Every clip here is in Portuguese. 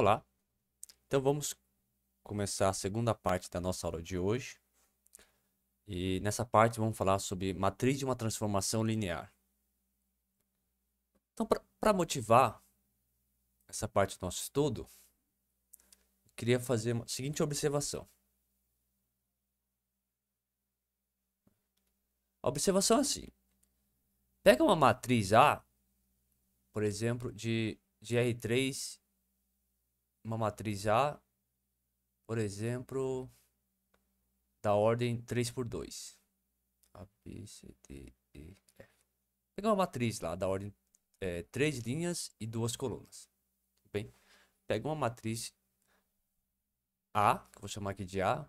Olá, então vamos começar a segunda parte da nossa aula de hoje. E nessa parte vamos falar sobre matriz de uma transformação linear. Então, para motivar essa parte do nosso estudo, eu queria fazer a seguinte observação. A observação é assim. Pega uma matriz A, por exemplo, de, de R3 uma matriz A, por exemplo, da ordem 3 por 2. A, B, C, D, E, F. Pegar uma matriz lá da ordem é, 3 linhas e 2 colunas. Bem, pega uma matriz A, que vou chamar aqui de A,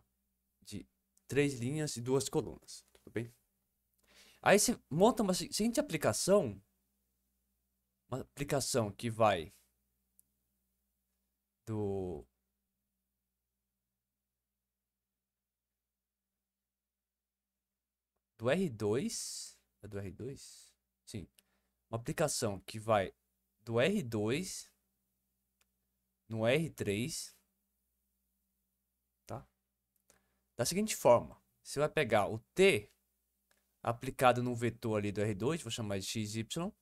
de 3 linhas e 2 colunas. Tudo bem? Aí você monta uma seguinte aplicação, uma aplicação que vai do do R2, é do R2? Sim. Uma aplicação que vai do R2 no R3, tá? Da seguinte forma, você vai pegar o T aplicado no vetor ali do R2, vou chamar de XY,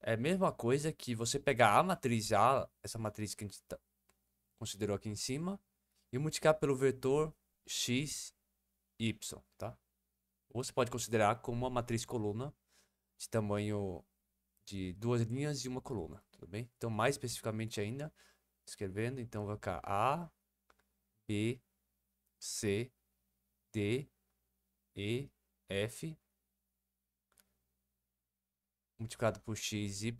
é a mesma coisa que você pegar a matriz A, essa matriz que a gente tá, considerou aqui em cima, e multiplicar pelo vetor x, y, tá? Ou você pode considerar como uma matriz coluna de tamanho de duas linhas e uma coluna, tudo bem? Então, mais especificamente ainda, escrevendo, então vai ficar A, B, C, D, E, F, multiplicado por x, y.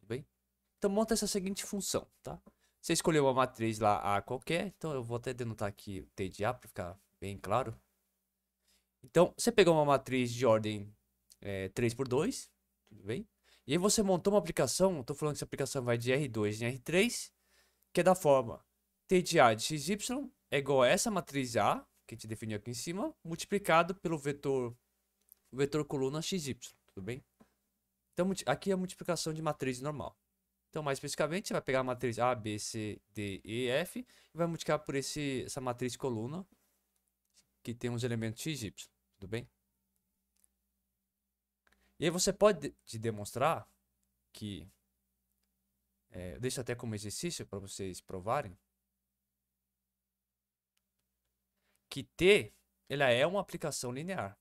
tudo Bem? Então monta essa seguinte função, tá? Você escolheu uma matriz lá A qualquer, então eu vou até denotar aqui T de A para ficar bem claro. Então, você pegou uma matriz de ordem é, 3 por 2, tudo bem? E aí você montou uma aplicação, estou falando que essa aplicação vai de R2 em R3, que é da forma T de A de y é igual a essa matriz A, que a gente definiu aqui em cima, multiplicado pelo vetor, vetor coluna XY, tudo bem? Então, aqui é a multiplicação de matriz normal. Então, mais especificamente, você vai pegar a matriz A, B, C, D, E, F e vai multiplicar por esse, essa matriz coluna que tem os elementos x e y. Tudo bem? E aí você pode demonstrar que... É, eu deixo até como exercício para vocês provarem. Que T ela é uma aplicação linear.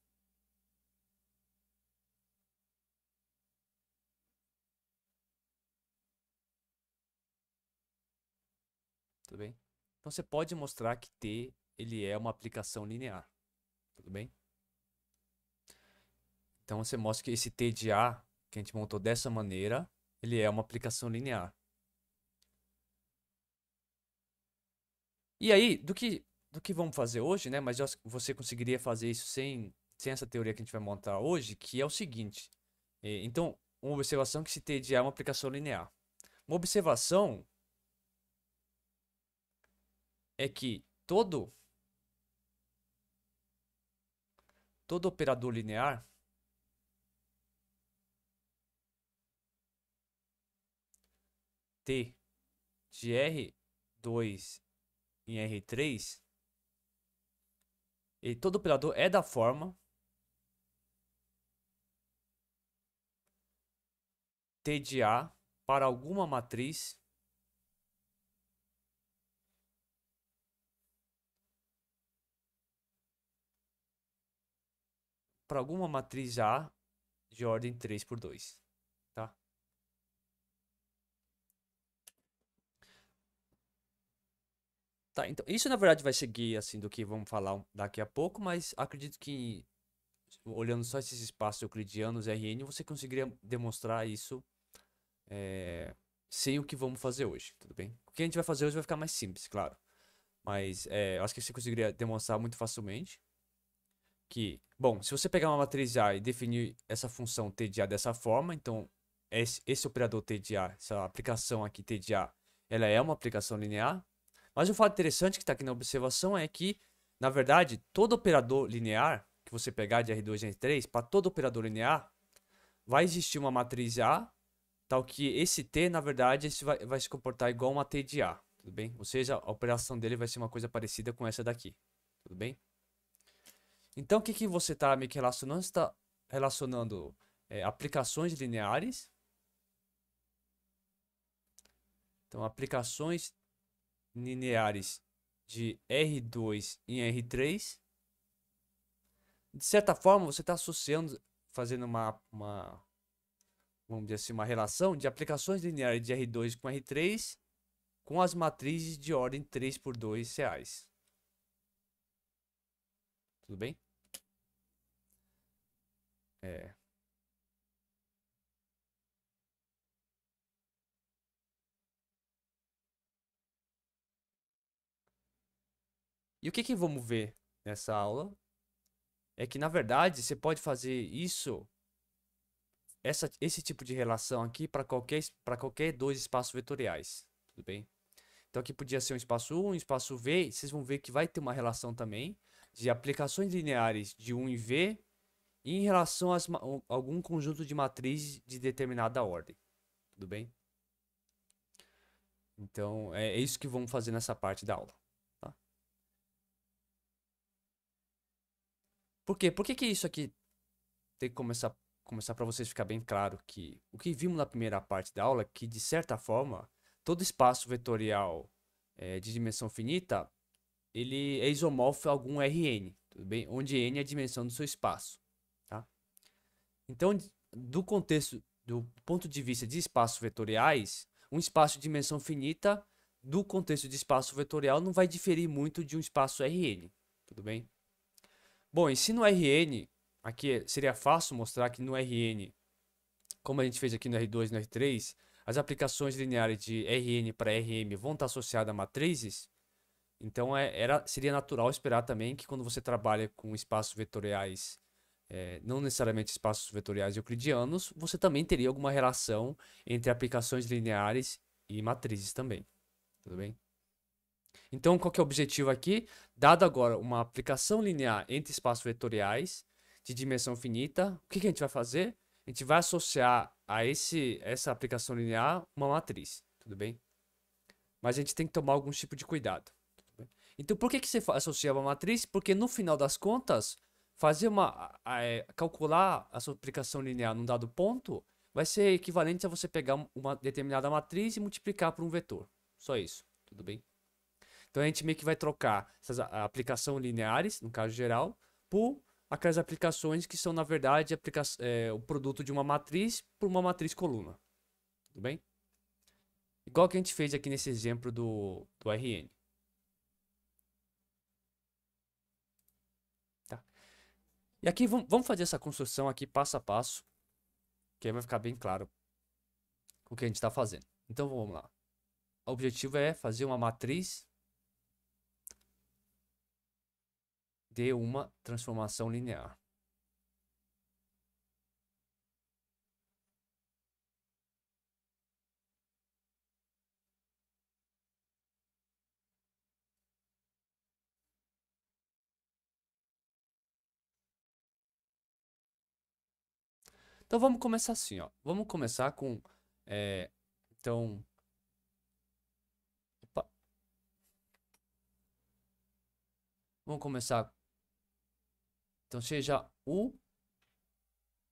tudo tá bem? Então você pode mostrar que T ele é uma aplicação linear, tudo tá bem? Então você mostra que esse T de A que a gente montou dessa maneira, ele é uma aplicação linear. E aí, do que, do que vamos fazer hoje, né? Mas você conseguiria fazer isso sem, sem essa teoria que a gente vai montar hoje, que é o seguinte. É, então, uma observação que se T de A é uma aplicação linear. Uma observação é que todo todo operador linear T de R2 em R3 e todo operador é da forma T de A para alguma matriz para alguma matriz A de ordem 3 por 2, tá? Tá, então isso na verdade vai seguir assim do que vamos falar daqui a pouco, mas acredito que olhando só esses espaços euclidianos RN você conseguiria demonstrar isso é, sem o que vamos fazer hoje, tudo bem? O que a gente vai fazer hoje vai ficar mais simples, claro. Mas é, acho que você conseguiria demonstrar muito facilmente que, bom, se você pegar uma matriz A e definir essa função T de A dessa forma, então esse, esse operador T de A, essa aplicação aqui T de A, ela é uma aplicação linear. Mas um fato interessante que está aqui na observação é que, na verdade, todo operador linear que você pegar de R2 e R3, para todo operador linear, vai existir uma matriz A, tal que esse T, na verdade, esse vai, vai se comportar igual uma T de A, tudo bem? Ou seja, a operação dele vai ser uma coisa parecida com essa daqui, tudo bem? Então, o que, que você está meio relacionando? Você está relacionando é, aplicações lineares. Então, aplicações lineares de R2 em R3. De certa forma, você está associando, fazendo uma, uma, vamos dizer assim, uma relação de aplicações lineares de R2 com R3 com as matrizes de ordem 3 por 2 reais. Tudo bem? É. E o que, que vamos ver nessa aula é que, na verdade, você pode fazer isso, essa, esse tipo de relação aqui, para qualquer, qualquer dois espaços vetoriais. Tudo bem? Então, aqui podia ser um espaço 1, um espaço V. Vocês vão ver que vai ter uma relação também de aplicações lineares de 1 em V em relação a algum conjunto de matrizes de determinada ordem. Tudo bem? Então, é, é isso que vamos fazer nessa parte da aula. Tá? Por quê? Por que, que isso aqui tem que começar, começar para vocês ficar bem claro que o que vimos na primeira parte da aula, é que de certa forma, todo espaço vetorial é, de dimensão finita, ele é isomorfo a algum Rn, tudo bem? Onde n é a dimensão do seu espaço. Então, do contexto, do ponto de vista de espaços vetoriais, um espaço de dimensão finita do contexto de espaço vetorial não vai diferir muito de um espaço RN, tudo bem? Bom, e se no RN, aqui é, seria fácil mostrar que no RN, como a gente fez aqui no R2 e no R3, as aplicações lineares de RN para RM vão estar associadas a matrizes, então é, era, seria natural esperar também que quando você trabalha com espaços vetoriais é, não necessariamente espaços vetoriais euclidianos, você também teria alguma relação entre aplicações lineares e matrizes também. Tudo bem? Então, qual que é o objetivo aqui? Dado agora uma aplicação linear entre espaços vetoriais de dimensão finita, o que, que a gente vai fazer? A gente vai associar a esse, essa aplicação linear uma matriz, tudo bem? Mas a gente tem que tomar algum tipo de cuidado. Então, por que, que você associa uma matriz? Porque no final das contas, fazer uma. É, calcular a sua aplicação linear num dado ponto vai ser equivalente a você pegar uma determinada matriz e multiplicar por um vetor. Só isso, tudo bem? Então a gente meio que vai trocar essas aplicações lineares, no caso geral, por aquelas aplicações que são, na verdade, é, o produto de uma matriz por uma matriz coluna. Tudo bem? Igual que a gente fez aqui nesse exemplo do, do RN. E aqui vamos fazer essa construção aqui passo a passo, que aí vai ficar bem claro o que a gente está fazendo. Então vamos lá. O objetivo é fazer uma matriz de uma transformação linear. Então vamos começar assim, ó. Vamos começar com. É, então. Opa. Vamos começar. Então seja U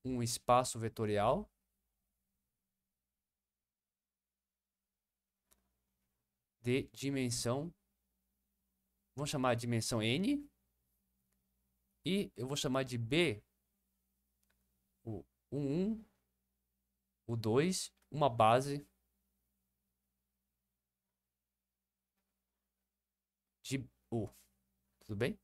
um espaço vetorial. De dimensão. Vamos chamar de dimensão N. E eu vou chamar de B o 1, o 2, uma base de U. Tudo bem?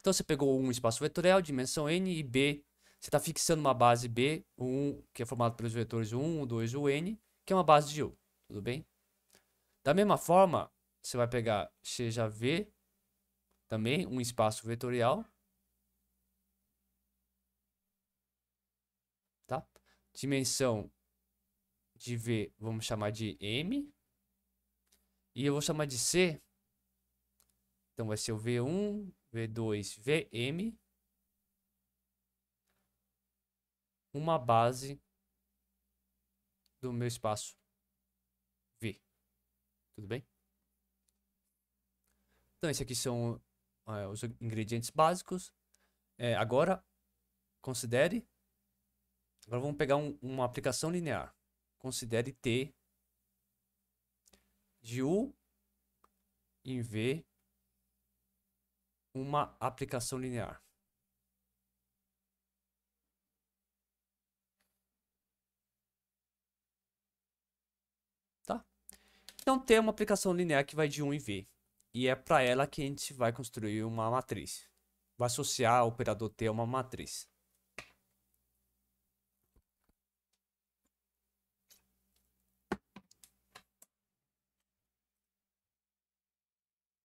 Então você pegou um espaço vetorial, dimensão n e b. Você está fixando uma base b, o 1, que é formada pelos vetores 1, 2, o n, que é uma base de u. Tudo bem? Da mesma forma, você vai pegar seja v também um espaço vetorial dimensão de V, vamos chamar de M. E eu vou chamar de C. Então vai ser o V1, V2, VM. Uma base do meu espaço V. Tudo bem? Então, esses aqui são uh, os ingredientes básicos. É, agora, considere Agora vamos pegar um, uma aplicação linear. Considere T de U em V uma aplicação linear. Tá? Então tem é uma aplicação linear que vai de 1 em V. E é para ela que a gente vai construir uma matriz. Vai associar o operador T a uma matriz.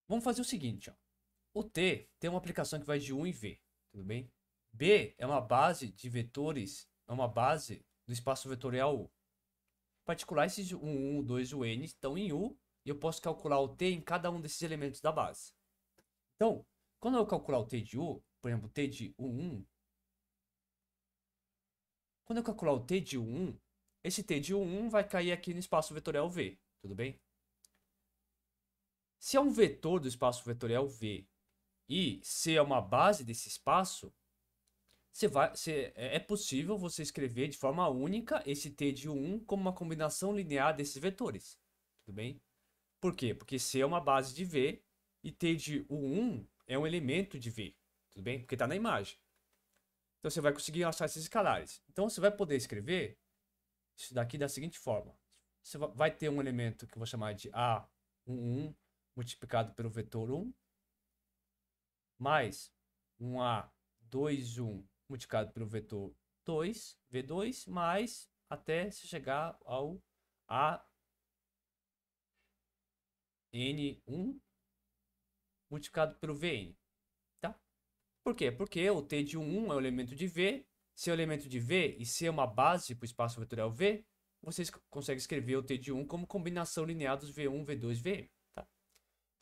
Vamos fazer o seguinte, ó. O T tem uma aplicação que vai de 1 em V, tudo bem? B é uma base de vetores, é uma base do espaço vetorial U. Particular esses 1, 1, 2 e o N estão em U e eu posso calcular o T em cada um desses elementos da base. Então, quando eu calcular o T de U, por exemplo, T de U, 1, quando eu calcular o T de U1, esse T de U1 vai cair aqui no espaço vetorial V, tudo bem? Se é um vetor do espaço vetorial V e C é uma base desse espaço, você vai, você, é, é possível você escrever de forma única esse T de 1 como uma combinação linear desses vetores. Tudo bem? Por quê? Porque C é uma base de V e T de 1 é um elemento de V. Tudo bem? Porque está na imagem. Então você vai conseguir achar esses escalares. Então você vai poder escrever isso daqui da seguinte forma. Você vai ter um elemento que eu vou chamar de A11, multiplicado pelo vetor 1, mais 1 A, 21 multiplicado pelo vetor 2, V2, mais até se chegar ao A N1 multiplicado pelo Vn. Tá? Por quê? Porque o T de 1 é o elemento de V. Se é o elemento de V e se é uma base para o espaço vetorial V, vocês conseguem escrever o T de 1 como combinação linear dos V1, V2, Vm.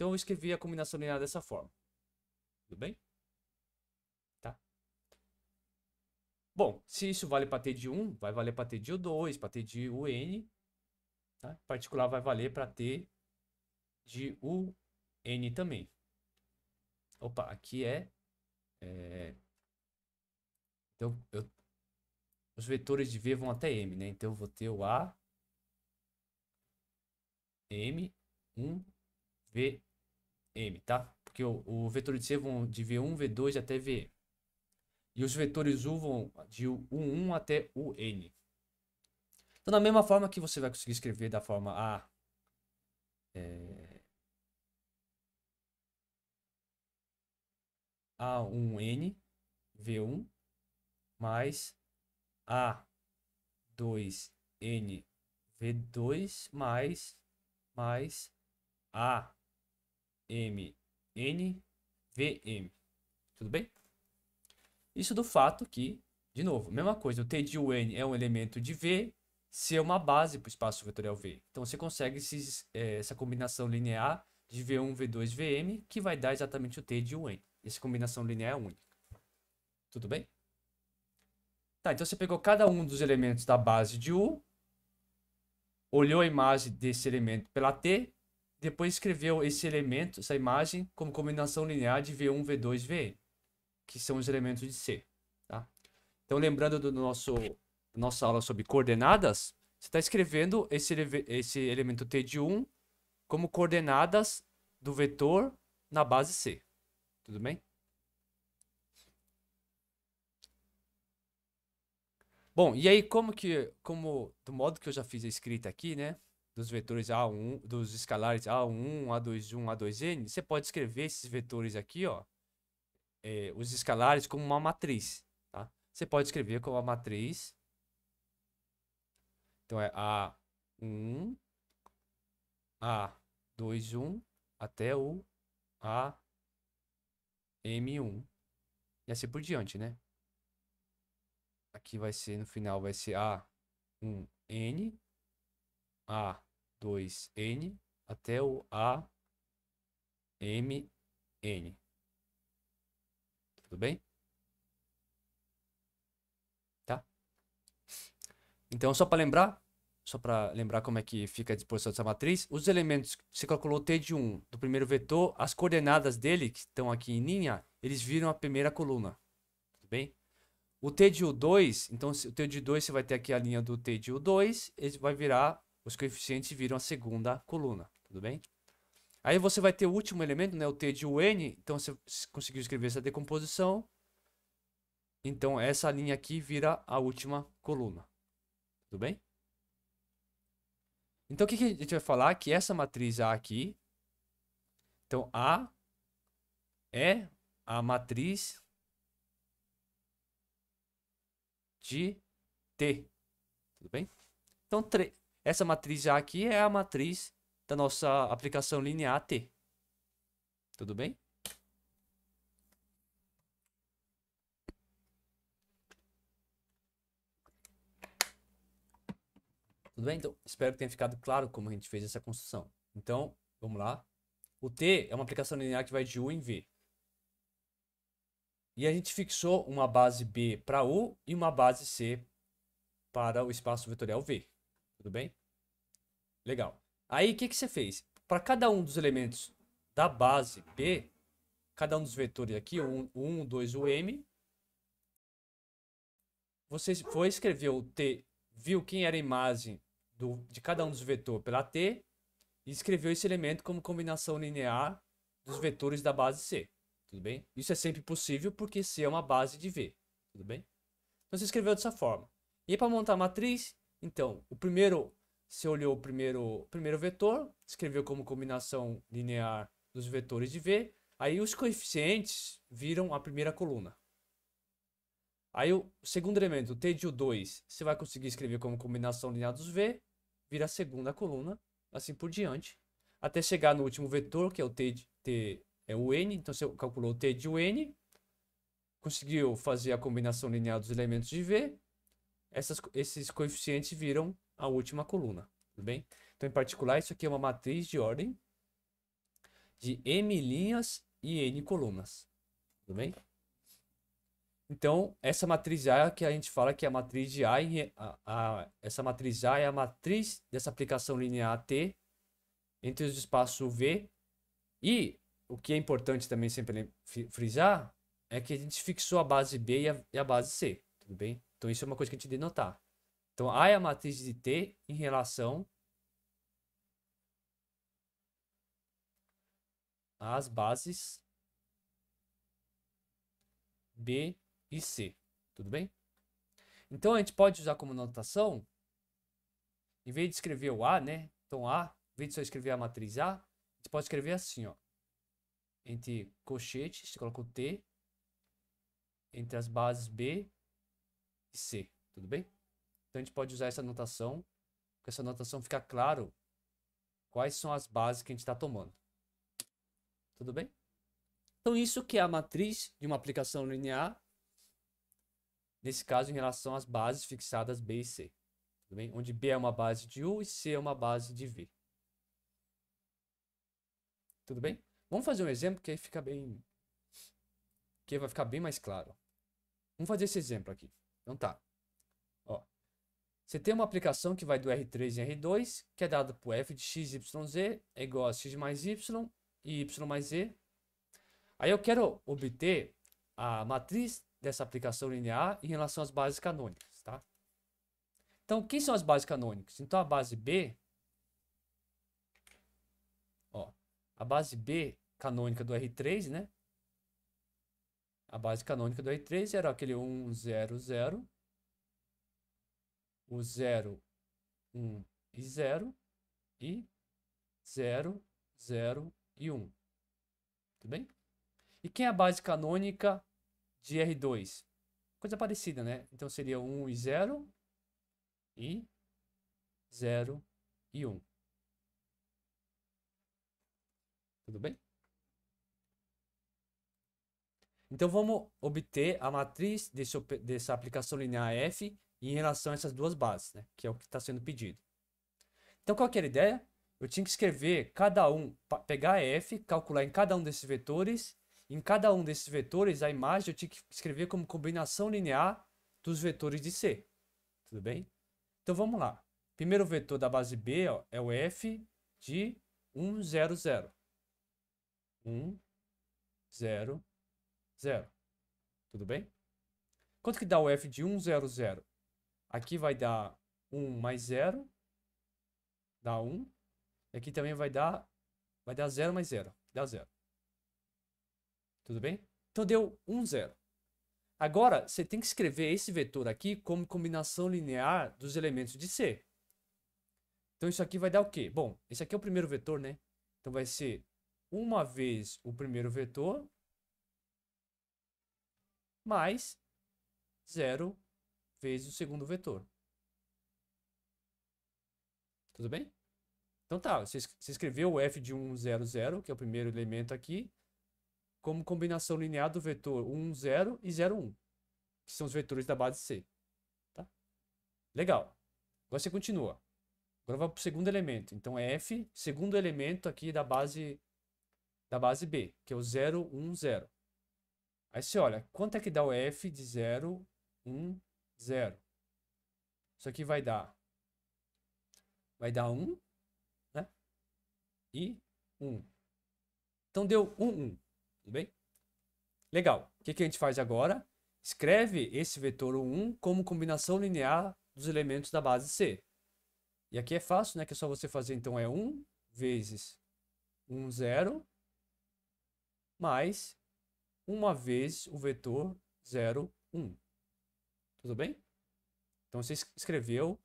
Então eu escrevi a combinação linear dessa forma. Tudo bem? Tá? Bom, se isso vale para T de 1, vai valer para T de U2, para T de UN. Tá? Em particular vai valer para T de UN também. Opa, aqui é... é... Então, eu... os vetores de V vão até M, né? Então eu vou ter o A, M, 1, V, M, tá? Porque o, o vetor de C vão de V1, V2 até V. E os vetores U vão de U1 até UN. Então, da mesma forma que você vai conseguir escrever da forma A. É, A1N, V1, mais A2N, V2, mais, mais A m, n, v, m, Tudo bem? Isso do fato que, de novo, mesma coisa, o T de UN é um elemento de V ser é uma base para o espaço vetorial V. Então você consegue esses, é, essa combinação linear de V1, V2, VM, que vai dar exatamente o T de UN. Essa combinação linear é única. Tudo bem? Tá, então você pegou cada um dos elementos da base de U, olhou a imagem desse elemento pela T depois escreveu esse elemento, essa imagem, como combinação linear de V1, V2, Vn, que são os elementos de C. Tá? Então, lembrando do nosso nossa aula sobre coordenadas, você está escrevendo esse, esse elemento T de 1 como coordenadas do vetor na base C. Tudo bem? Bom, e aí como que, como do modo que eu já fiz a escrita aqui, né? dos vetores A1, dos escalares A1, A2, 1, A2N, você pode escrever esses vetores aqui, ó, é, os escalares como uma matriz, tá? Você pode escrever como uma matriz. Então é A1, A21 até o AM1. E assim por diante, né? Aqui vai ser, no final, vai ser A1N a2N até o AMN. Tudo bem? Tá? Então, só para lembrar, só para lembrar como é que fica a disposição dessa matriz, os elementos que você calculou T de 1 do primeiro vetor, as coordenadas dele, que estão aqui em linha, eles viram a primeira coluna. Tudo bem? O T de U2, então o T de 2 você vai ter aqui a linha do T de U2, ele vai virar os coeficientes viram a segunda coluna, tudo bem? Aí você vai ter o último elemento, né, o T de UN, então você conseguiu escrever essa decomposição. Então essa linha aqui vira a última coluna, tudo bem? Então o que, que a gente vai falar? Que essa matriz A aqui, então A é a matriz de T, tudo bem? Então 3 essa matriz A aqui é a matriz da nossa aplicação linear T. Tudo bem? Tudo bem? Então, espero que tenha ficado claro como a gente fez essa construção. Então, vamos lá. O T é uma aplicação linear que vai de U em V. E a gente fixou uma base B para U e uma base C para o espaço vetorial V. Tudo bem? Legal. Aí o que, que você fez? Para cada um dos elementos da base P, cada um dos vetores aqui, o 1, 2, o M, você foi escrever o T, viu quem era a imagem do, de cada um dos vetores pela T, e escreveu esse elemento como combinação linear dos vetores da base C. Tudo bem? Isso é sempre possível porque C é uma base de V. Tudo bem? Então você escreveu dessa forma. E para montar a matriz, então, o primeiro, você olhou o primeiro, primeiro vetor, escreveu como combinação linear dos vetores de V, aí os coeficientes viram a primeira coluna. Aí o segundo elemento, o T de U2, você vai conseguir escrever como combinação linear dos V, vira a segunda coluna, assim por diante, até chegar no último vetor, que é o T, de, T é o N, então você calculou o T de UN, N, conseguiu fazer a combinação linear dos elementos de V, essas, esses coeficientes viram a última coluna, tudo bem? Então, em particular, isso aqui é uma matriz de ordem de M linhas e N colunas, tudo bem? Então, essa matriz A que a gente fala que é a matriz de A, a, a essa matriz A é a matriz dessa aplicação linear T entre os espaços V e o que é importante também sempre frisar é que a gente fixou a base B e a, e a base C, tudo bem? Então isso é uma coisa que a gente denotar. notar. Então A é a matriz de T em relação às bases B e C. Tudo bem? Então a gente pode usar como notação, em vez de escrever o A, né? Então A, em vez de só escrever a matriz A, a gente pode escrever assim, ó. Entre colchetes, você coloca o T, entre as bases B e C, tudo bem? Então a gente pode usar essa notação, com essa notação fica claro quais são as bases que a gente está tomando. Tudo bem? Então isso que é a matriz de uma aplicação linear, nesse caso em relação às bases fixadas B e C. Tudo bem? Onde B é uma base de U e C é uma base de V. Tudo bem? Vamos fazer um exemplo que aí fica bem... Que vai ficar bem mais claro. Vamos fazer esse exemplo aqui. Então tá. Ó. Você tem uma aplicação que vai do R3 em R2, que é dada por f de x, y, z é igual a x mais y e y mais z. Aí eu quero obter a matriz dessa aplicação linear em relação às bases canônicas, tá? Então, quem são as bases canônicas? Então, a base B, ó, a base B canônica do R3, né? A base canônica do R3 era aquele 1, 0, 0. O 0, 1 e 0. E 0, 0 e 1. Tudo bem? E quem é a base canônica de R2? Coisa parecida, né? Então seria 1 e 0 e 0 e 1. Tudo bem? Então vamos obter a matriz desse, dessa aplicação linear f em relação a essas duas bases, né? que é o que está sendo pedido. Então qual que era a ideia? Eu tinha que escrever cada um, pegar f, calcular em cada um desses vetores, em cada um desses vetores a imagem eu tinha que escrever como combinação linear dos vetores de C. Tudo bem? Então vamos lá. Primeiro vetor da base B ó, é o f de 1, 0, 0. 1, 0, 0. Tudo bem? Quanto que dá o f de 1, 0, 0? Aqui vai dar 1 mais 0, dá 1. E aqui também vai dar, vai dar 0 mais 0, dá 0. Tudo bem? Então deu 1, 0. Agora, você tem que escrever esse vetor aqui como combinação linear dos elementos de C. Então isso aqui vai dar o quê? Bom, esse aqui é o primeiro vetor, né? Então vai ser uma vez o primeiro vetor mais 0 vezes o segundo vetor. Tudo bem? Então tá, você escreveu o f de 1, 0, 0, que é o primeiro elemento aqui, como combinação linear do vetor 1, 0 e 0, 1, que são os vetores da base C. Tá? Legal. Agora você continua. Agora vai para o segundo elemento. Então é f, segundo elemento aqui da base da base B, que é o 0, 1, 0. Aí você olha, quanto é que dá o f de 0, 1, 0? Isso aqui vai dar. Vai dar 1, né? E 1. Então deu 1, 1. Tudo bem? Legal. O que, que a gente faz agora? Escreve esse vetor 1 como combinação linear dos elementos da base C. E aqui é fácil, né? Que é só você fazer, então, é 1 vezes 1, 0, mais uma vez o vetor 0, 1. Tudo bem? Então você escreveu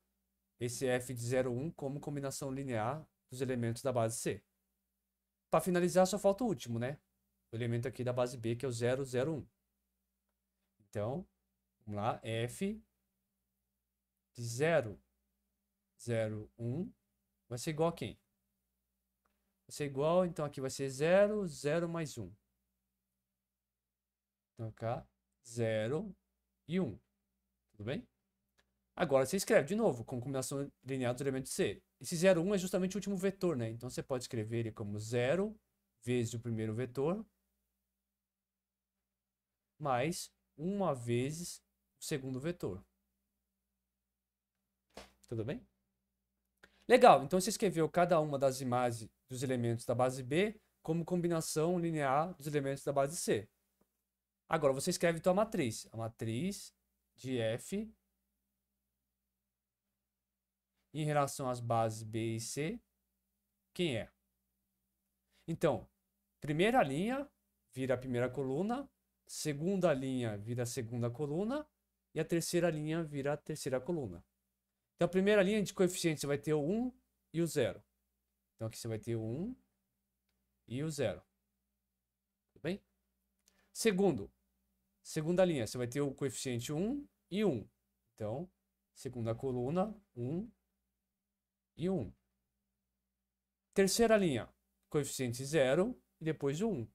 esse f de 0, 1 como combinação linear dos elementos da base C. Para finalizar, só falta o último, né? O elemento aqui da base B, que é o 0, 0, 1. Então, vamos lá, f de 0, 0, 1 vai ser igual a quem? Vai ser igual, então aqui vai ser 0, 0 mais 1. Então, cá, 0 e 1. Um. Tudo bem? Agora você escreve de novo, com combinação linear dos elementos C. Esse 0, 1 um é justamente o último vetor, né? Então você pode escrever ele como 0 vezes o primeiro vetor, mais 1 vezes o segundo vetor. Tudo bem? Legal, então você escreveu cada uma das imagens dos elementos da base B como combinação linear dos elementos da base C. Agora você escreve tua matriz. A matriz de F em relação às bases B e C, quem é? Então, primeira linha vira a primeira coluna, segunda linha vira a segunda coluna e a terceira linha vira a terceira coluna. Então, a primeira linha de coeficiente você vai ter o 1 e o 0. Então, aqui você vai ter o 1 e o 0. Tudo bem? Segundo, Segunda linha, você vai ter o coeficiente 1 e 1. Então, segunda coluna, 1 e 1. Terceira linha, coeficiente 0 e depois o 1.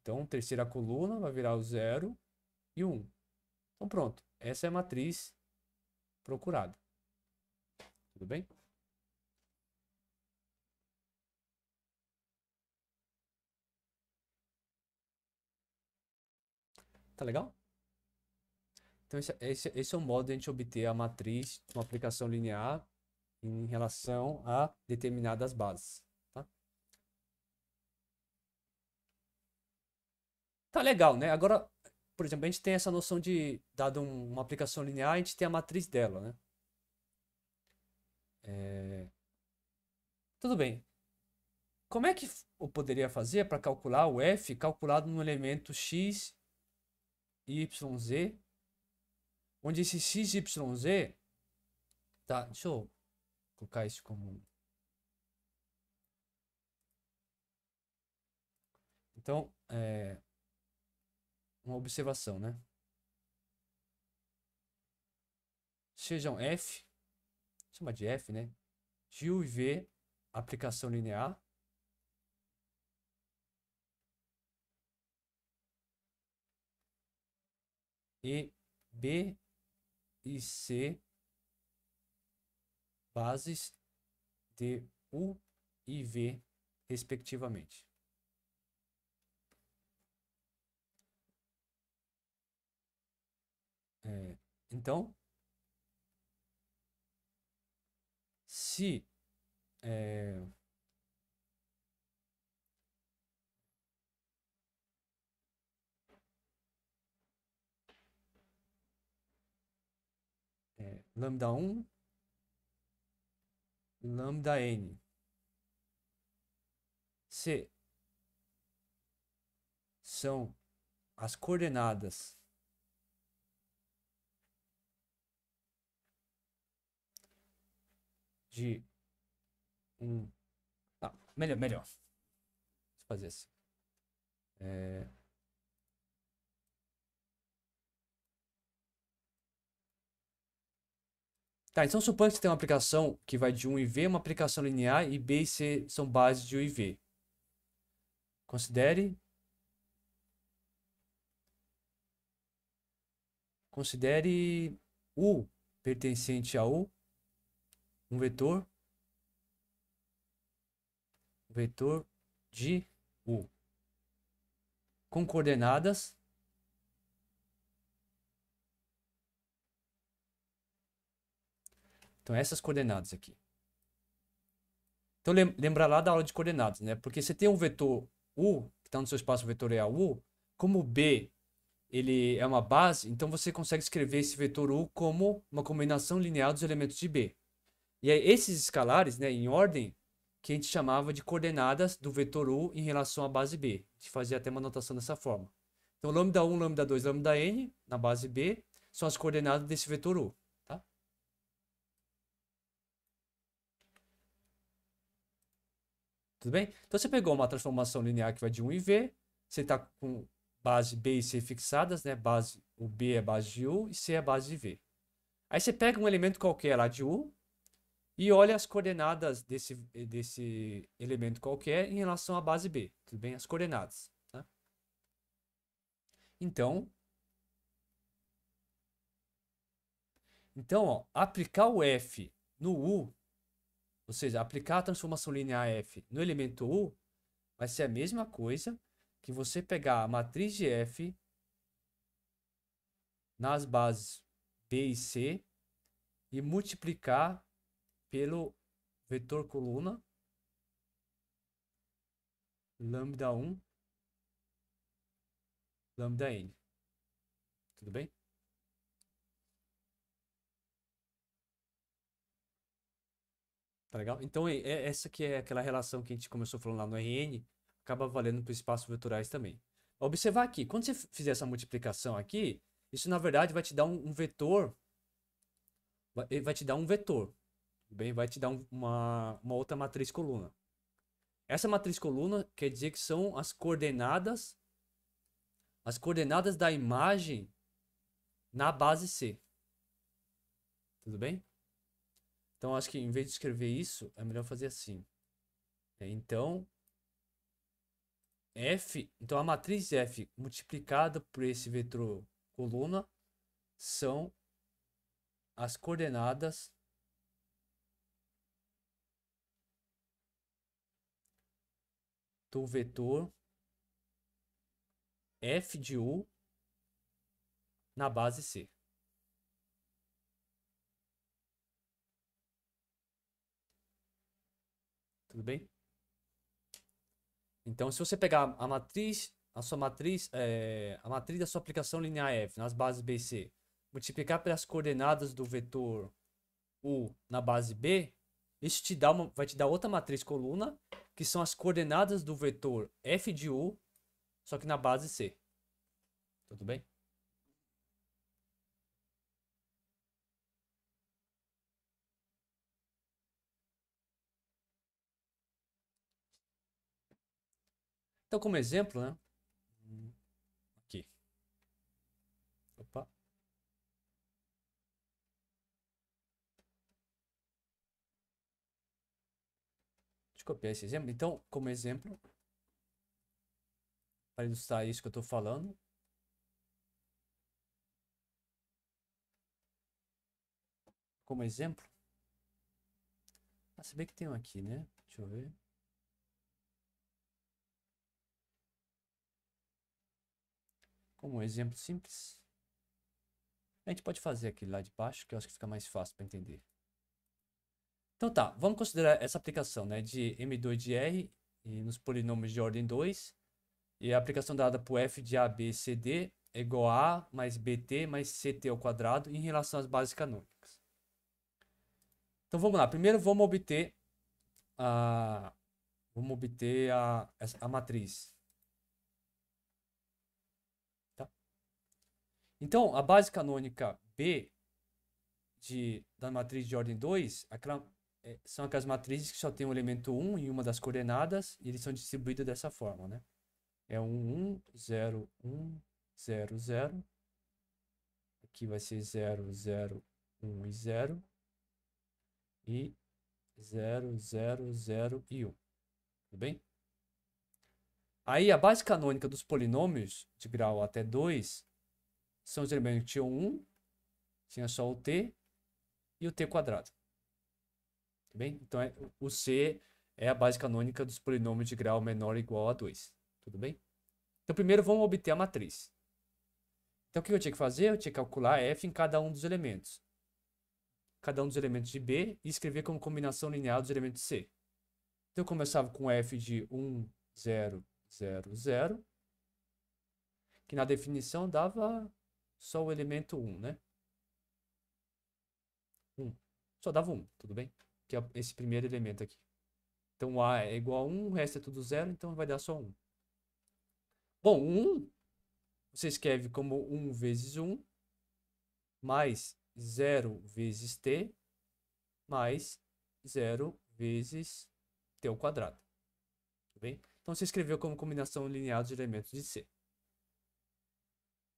Então, terceira coluna vai virar o 0 e 1. Então, pronto. Essa é a matriz procurada. Tudo bem? Tá legal? Então, esse, esse, esse é o modo de a gente obter a matriz de uma aplicação linear em relação a determinadas bases. Tá, tá legal, né? Agora, por exemplo, a gente tem essa noção de, dado um, uma aplicação linear, a gente tem a matriz dela, né? É... Tudo bem. Como é que eu poderia fazer para calcular o f calculado no elemento x YZ, onde esse XYZ, tá, deixa eu colocar isso como... Então, é uma observação, né? Sejam F, chama de F, né? De e V, aplicação linear, E B e C bases de U e V, respectivamente. É, então, se é, lambda 1, lambda n. C são as coordenadas de um. Ah, melhor, melhor. Vou fazer assim. É... Tá, então suponha que você tem uma aplicação que vai de 1 e V, uma aplicação linear e B e C são bases de U e V. Considere. Considere U pertencente a U, um vetor, vetor de U, com coordenadas Então, essas coordenadas aqui. Então, lembra lá da aula de coordenadas, né? Porque você tem um vetor U, que está no seu espaço vetorial U, como B ele é uma base, então você consegue escrever esse vetor U como uma combinação linear dos elementos de B. E é esses escalares, né, em ordem, que a gente chamava de coordenadas do vetor U em relação à base B. A gente fazia até uma notação dessa forma. Então, lambda 1, lambda 2, lambda n, na base B, são as coordenadas desse vetor U. Tudo bem? Então você pegou uma transformação linear que vai de 1 e V, você está com base B e C fixadas, né? Base, o B é base de U e C é base de V. Aí você pega um elemento qualquer lá de U e olha as coordenadas desse, desse elemento qualquer em relação à base B. Tudo bem? As coordenadas. Tá? Então, então ó, aplicar o F no U ou seja, aplicar a transformação linear F no elemento U vai ser a mesma coisa que você pegar a matriz de F nas bases B e C e multiplicar pelo vetor coluna lambda 1 lambda n. Tudo bem? Tá legal? Então, é, é, essa que é aquela relação que a gente começou falando lá no RN, acaba valendo para os espaços vetorais também. Observar aqui, quando você fizer essa multiplicação aqui, isso na verdade vai te dar um, um vetor, vai, vai, te dar um vetor, bem? Vai te dar um, uma, uma outra matriz coluna. Essa matriz coluna quer dizer que são as coordenadas, as coordenadas da imagem na base C. Tudo bem? Então acho que em vez de escrever isso, é melhor fazer assim. É, então, F, então a matriz F multiplicada por esse vetor coluna são as coordenadas do vetor f de u na base C. Tudo bem? Então, se você pegar a matriz, a sua matriz, é, a matriz da sua aplicação linear f nas bases B e C, multiplicar pelas coordenadas do vetor U na base B, isso te dá uma, vai te dar outra matriz coluna, que são as coordenadas do vetor f de U, só que na base C. Tudo bem? Então, como exemplo, né? Aqui. Opa. Deixa eu copiar esse exemplo. Então, como exemplo, para ilustrar isso que eu estou falando, como exemplo. Ah, se bem que tem um aqui, né? Deixa eu ver. Como um exemplo simples, a gente pode fazer aquele lá de baixo, que eu acho que fica mais fácil para entender. Então tá, vamos considerar essa aplicação né, de M2 de R e nos polinômios de ordem 2. E a aplicação dada por f de a, b, c, d é igual a a mais bt mais ct ao quadrado em relação às bases canônicas. Então vamos lá, primeiro vamos obter a, vamos obter a, a matriz Então, a base canônica B de, da matriz de ordem 2, aquela, é, são aquelas matrizes que só tem o um elemento 1 em uma das coordenadas e eles são distribuídos dessa forma, né? É 1, 1, 0, 1, 0, 0. Aqui vai ser 0, 0, 1 e 0. E 0, 0, 0 e 1. Tudo bem? Aí a base canônica dos polinômios de grau até 2 são Zermanic tinha um, tinha só o T e o T quadrado. Tá bem? Então é, o C é a base canônica dos polinômios de grau menor ou igual a 2. Tudo bem? Então primeiro vamos obter a matriz. Então o que eu tinha que fazer? Eu tinha que calcular F em cada um dos elementos. Cada um dos elementos de B e escrever como combinação linear dos elementos C. Então eu começava com F de 1, 0, 0, 0. Que na definição dava só o elemento 1, né? 1. Só dava 1, tudo bem? Que é esse primeiro elemento aqui. Então A é igual a 1, o resto é tudo zero, então vai dar só 1. Bom, 1 você escreve como 1 vezes 1 mais 0 vezes t mais 0 vezes t ao quadrado. Tudo bem? Então você escreveu como combinação linear dos elementos de C.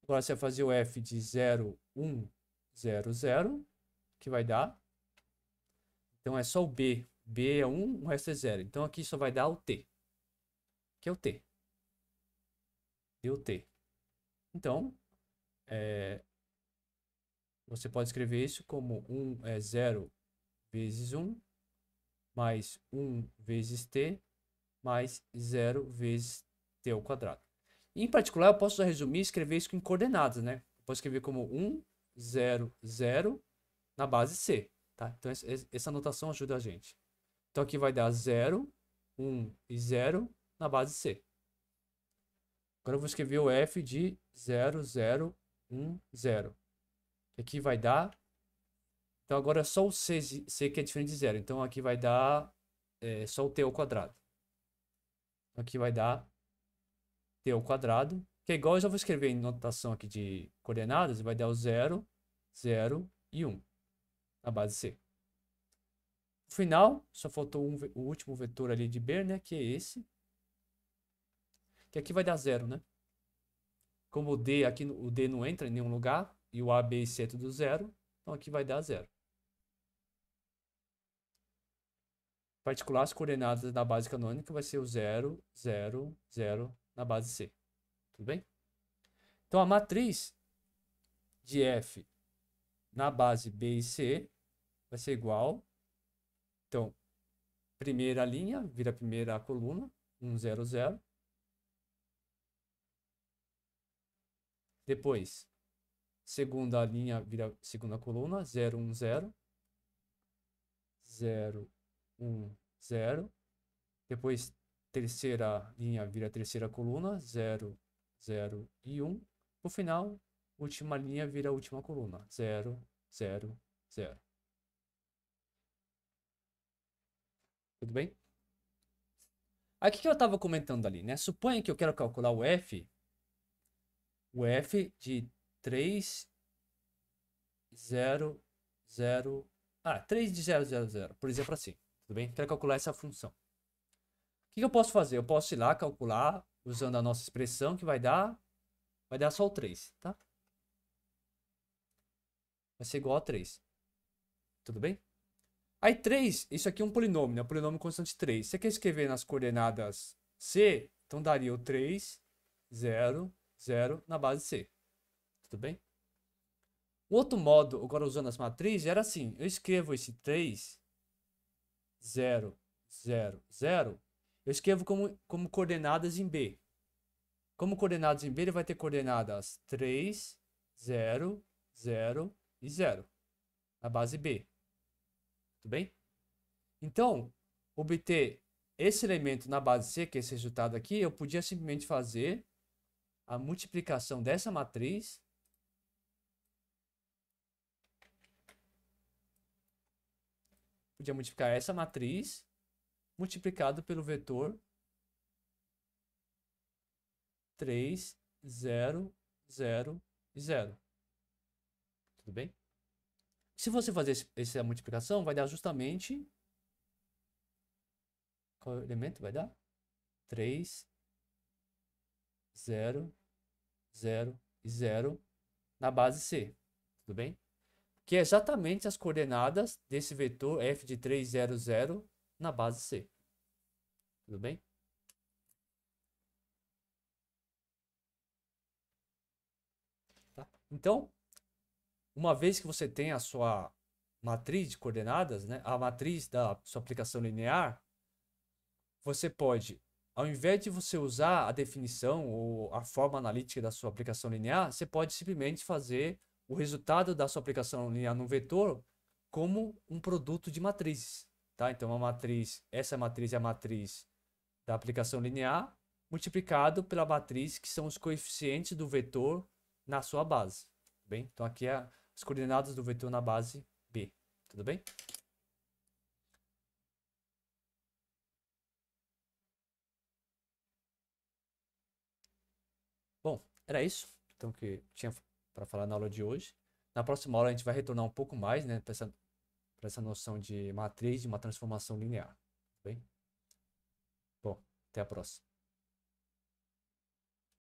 Agora você vai fazer o f de 0, 1, 0, 0, que vai dar. Então é só o b. b é 1, o resto é 0. Então aqui só vai dar o t, que é o t. Deu t. Então, é, você pode escrever isso como 1 é 0 vezes 1, mais 1 vezes t, mais 0 vezes t ao quadrado. Em particular, eu posso resumir e escrever isso em coordenadas, né? Eu posso escrever como 1, 0, 0 na base C, tá? Então, essa anotação ajuda a gente. Então, aqui vai dar 0, 1 e 0 na base C. Agora, eu vou escrever o F de 0, 0, 1, 0. Aqui vai dar... Então, agora é só o C, C que é diferente de 0. Então, aqui vai dar é, só o T ao quadrado. Então, aqui vai dar t ao quadrado, que é igual, eu já vou escrever em notação aqui de coordenadas, vai dar o 0, 0 e 1 na base C. No final, só faltou um, o último vetor ali de B, né, que é esse. Que aqui vai dar 0, né? Como o D, aqui o D não entra em nenhum lugar, e o A, B e C é tudo 0, então aqui vai dar 0. particular, as coordenadas da base canônica vai ser o 0, 0, 0, na base C. Tudo bem? Então a matriz de F na base B e C vai ser igual. Então, primeira linha vira primeira coluna, 1, 0, 0. Depois, segunda linha vira segunda coluna, 0, 1, 0. 0, 1, 0. Depois, terceira linha vira terceira coluna, 0, 0 e 1. Um. No final, última linha vira última coluna, 0, 0, 0. Tudo bem? Aqui que eu estava comentando ali, né? Suponha que eu quero calcular o f, o f de 3, 0, 0, ah, 3 de 0, 0, 0, por exemplo assim, tudo bem? Quero calcular essa função que, que eu posso fazer? Eu posso ir lá calcular usando a nossa expressão que vai dar vai dar só o 3, tá? Vai ser igual a 3. Tudo bem? Aí 3, isso aqui é um polinômio, né? Um polinômio constante 3. Você quer escrever nas coordenadas C? Então daria o 3, 0, 0 na base C. Tudo bem? O outro modo, agora usando as matrizes, era assim. Eu escrevo esse 3, 0, 0, 0 eu escrevo como, como coordenadas em B. Como coordenadas em B, ele vai ter coordenadas 3, 0, 0 e 0. Na base B. Tudo bem? Então, obter esse elemento na base C, que é esse resultado aqui, eu podia simplesmente fazer a multiplicação dessa matriz podia multiplicar essa matriz multiplicado pelo vetor 3, 0, 0 e 0. Tudo bem? Se você fazer esse, essa multiplicação, vai dar justamente. Qual elemento vai dar? 3, 0, 0 e 0 na base C. Tudo bem? Que é exatamente as coordenadas desse vetor f de 3, 0, 0 na base C. Tudo bem? Tá? Então, uma vez que você tem a sua matriz de coordenadas, né, a matriz da sua aplicação linear, você pode, ao invés de você usar a definição ou a forma analítica da sua aplicação linear, você pode simplesmente fazer o resultado da sua aplicação linear no vetor como um produto de matrizes. Tá? Então, a matriz, essa matriz é a matriz da aplicação linear multiplicado pela matriz que são os coeficientes do vetor na sua base. bem? Então, aqui é as coordenadas do vetor na base B. Tudo bem? Bom, era isso então, que tinha para falar na aula de hoje. Na próxima aula a gente vai retornar um pouco mais, né? Pensando para essa noção de matriz de uma transformação linear. Tá bem? Bom, até a próxima.